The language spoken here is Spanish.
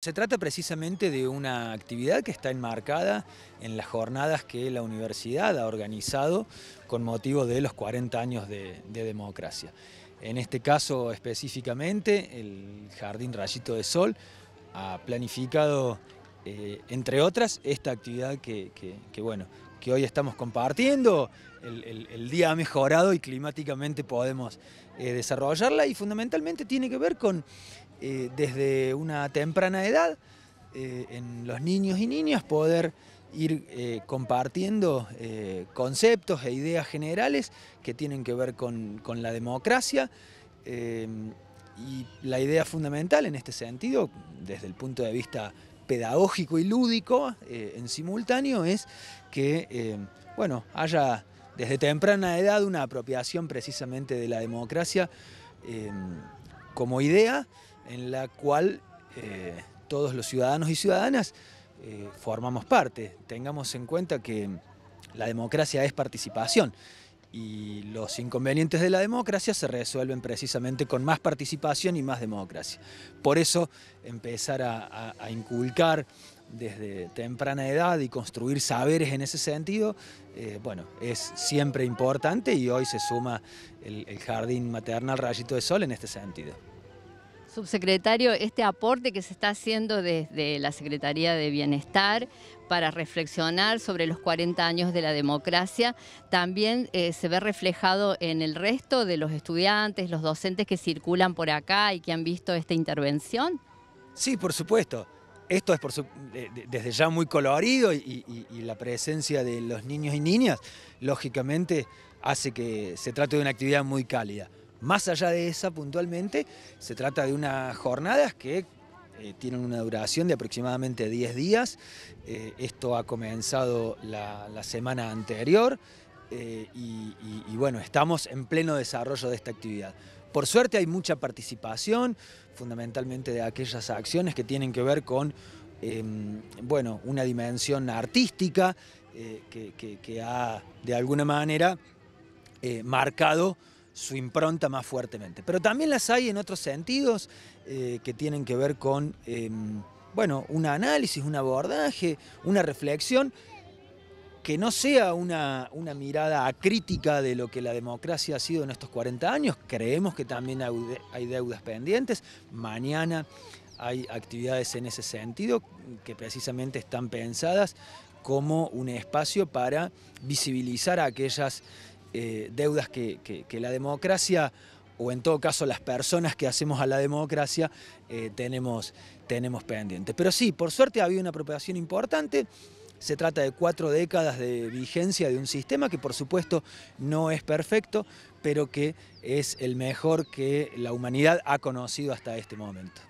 Se trata precisamente de una actividad que está enmarcada en las jornadas que la universidad ha organizado con motivo de los 40 años de, democracia. En este caso específicamente, el Jardín Rayito de Sol ha planificado eh, entre otras, esta actividad que, bueno, que hoy estamos compartiendo, el, día ha mejorado y climáticamente podemos eh, desarrollarla y fundamentalmente tiene que ver con, eh, desde una temprana edad, en los niños y niñas poder ir compartiendo conceptos e ideas generales que tienen que ver con, la democracia. y la idea fundamental en este sentido, desde el punto de vista pedagógico y lúdico eh, en simultáneo es que eh, bueno, haya desde temprana edad una apropiación precisamente de la democracia eh, como idea en la cual todos los ciudadanos y ciudadanas formamos parte. Tengamos en cuenta que la democracia es participación y los inconvenientes de la democracia se resuelven precisamente con más participación y más democracia. Por eso empezar a, inculcar desde temprana edad y construir saberes en ese sentido, eh, bueno, es siempre importante y hoy se suma el, el jardín maternal Rayito de Sol en este sentido subsecretario, este aporte que se está haciendo desde la Secretaría de Bienestar para reflexionar sobre los 40 años de la democracia, también eh, se ve reflejado en el resto de los estudiantes, los docentes que circulan por acá y que han visto esta intervención? Sí, por supuesto. Esto es desde ya muy colorido y la presencia de los niños y niñas, lógicamente, hace que se trate de una actividad muy cálida. Más allá de esa puntualmente, se trata de unas jornadas que eh, tienen una duración de aproximadamente 10 días. Eh, esto ha comenzado la, semana anterior eh, y, bueno, estamos en pleno desarrollo de esta actividad. Por suerte hay mucha participación, fundamentalmente de aquellas acciones que tienen que ver con em, bueno, una dimensión artística que, ha de alguna manera marcado su impronta más fuertemente. Pero también las hay en otros sentidos eh, que tienen que ver con, em, bueno, un análisis, un abordaje, una reflexión que no sea una, una, mirada acrítica de lo que la democracia ha sido en estos 40 años. Creemos que también hay deudas pendientes. Mañana hay actividades en ese sentido que precisamente están pensadas como un espacio para visibilizar aquellas eh, deudas que, la democracia, o en todo caso las personas que hacemos a la democracia, eh, tenemos, tenemos pendientes. Pero sí, por suerte ha habido una apropiación importante. Se trata de cuatro décadas de vigencia de un sistema que por supuesto no es perfecto, pero que es el mejor que la humanidad ha conocido hasta este momento.